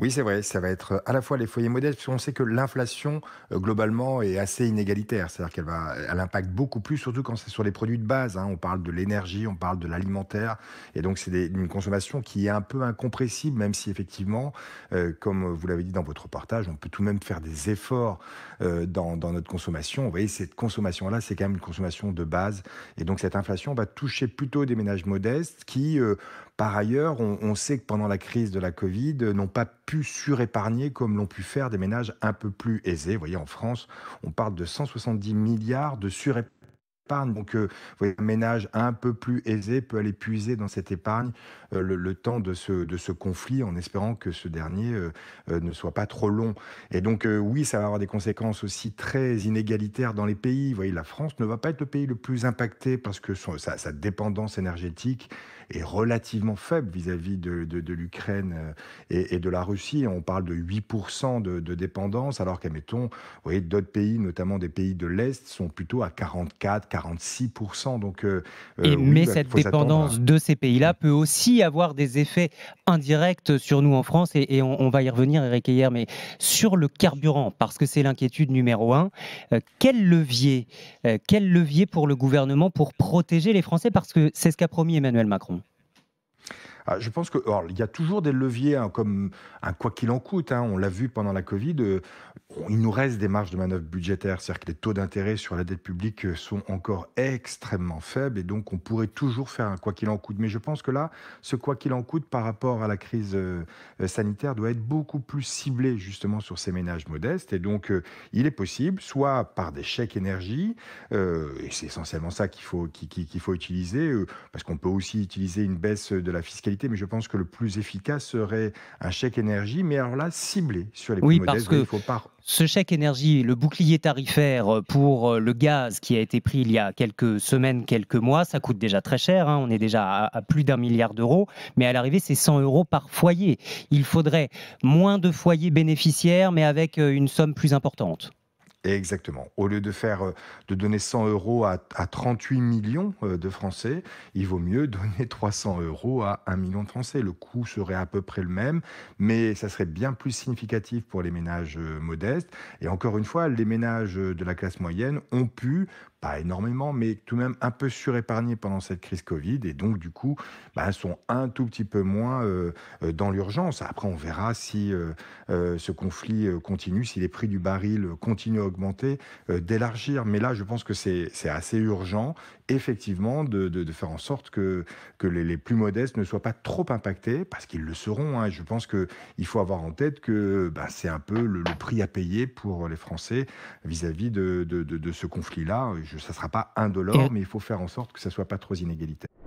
Oui, c'est vrai, ça va être euh, à la fois les foyers modestes, puisqu'on sait que l'inflation, euh, globalement, est assez inégalitaire. C'est-à-dire qu'elle va, elle impacte beaucoup plus, surtout quand c'est sur les produits de base. Hein. On parle de l'énergie, on parle de l'alimentaire. Et donc, c'est une consommation qui est un peu incompressible, même si effectivement, euh, comme vous l'avez dit dans votre reportage, on peut tout de même faire des efforts dans, notre consommation. Vous voyez, cette consommation-là, c'est quand même une consommation de base. Et donc, cette inflation va toucher plutôt des ménages modestes qui, par ailleurs, on, on sait que pendant la crise de la Covid, n'ont pas pu surépargner comme l'ont pu faire des ménages un peu plus aisés. Vous voyez, en France, on parle de 170 milliards de surépargne. Donc, euh, un ménage un peu plus aisé peut aller puiser dans cette épargne euh, le, temps de ce, de ce conflit en espérant que ce dernier euh, ne soit pas trop long. Et donc, oui, ça va avoir des conséquences aussi très inégalitaires dans les pays. Vous voyez, la France ne va pas être le pays le plus impacté parce que sa, dépendance énergétique est relativement faible vis-à-vis de, de, l'Ukraine et, de la Russie. On parle de 8% de, dépendance, alors qu'admettons, vous voyez, d'autres pays, notamment des pays de l'Est, sont plutôt à 44, 46%. Donc, euh, euh, mais bah, cette dépendance de ces pays-là peut aussi avoir des effets indirects sur nous en France, et, on, va y revenir, Eric Ayer, mais sur le carburant, parce que c'est l'inquiétude numéro un. Euh, quel levier, quel levier pour le gouvernement pour protéger les Français, parce que c'est ce qu'a promis Emmanuel Macron. Ah, je pense qu'il il y a toujours des leviers, hein, comme un quoi qu'il en coûte. Hein. on l'a vu pendant la Covid, euh, il nous reste des marges de manœuvre budgétaires, c'est-à-dire que les taux d'intérêt sur la dette publique euh, sont encore extrêmement faibles et donc on pourrait toujours faire un quoi qu'il en coûte. Mais je pense que là, ce quoi qu'il en coûte par rapport à la crise euh, euh, sanitaire doit être beaucoup plus ciblé justement sur ces ménages modestes et donc il est possible, soit par des chèques énergie, et c'est essentiellement ça qu'il faut, qu'il faut utiliser, parce qu'on peut aussi utiliser une baisse de la fiscalité, mais je pense que le plus efficace serait un chèque énergie, mais alors là ciblé sur les oui, plus modestes, parce faut pas ce chèque énergie, le bouclier tarifaire pour euh, le gaz qui a été pris il y a quelques semaines, quelques mois, ça coûte déjà très cher. Hein. on est déjà à, à plus d'un milliard d'euros. Mais à l'arrivée, c'est 100 euros par foyer. Il faudrait moins de foyers bénéficiaires, mais avec euh, une somme plus importante. Exactement. Au lieu de faire, euh, de donner 100 euros à, 38 millions euh, de Français, il vaut mieux donner 300 euros à 1 million de Français. Le coût serait à peu près le même, mais ça serait bien plus significatif pour les ménages euh, modestes. Et encore une fois, les ménages de la classe moyenne ont pu, pas énormément, mais tout de même un peu surépargner pendant cette crise Covid, et donc du coup, bah, sont un tout petit peu moins dans l'urgence. Après, on verra si ce conflit continue, si les prix du baril continuent augmenter euh, d'élargir. Mais là, je pense que c'est assez urgent, effectivement, de, faire en sorte que, les, plus modestes ne soient pas trop impactés, parce qu'ils le seront. Hein. Je pense qu'il faut avoir en tête que ben, c'est un peu le, prix à payer pour les Français vis-à-vis de, de, ce conflit-là. Ça ne sera pas indolore, mais il faut faire en sorte que ça ne soit pas trop inégalitaire.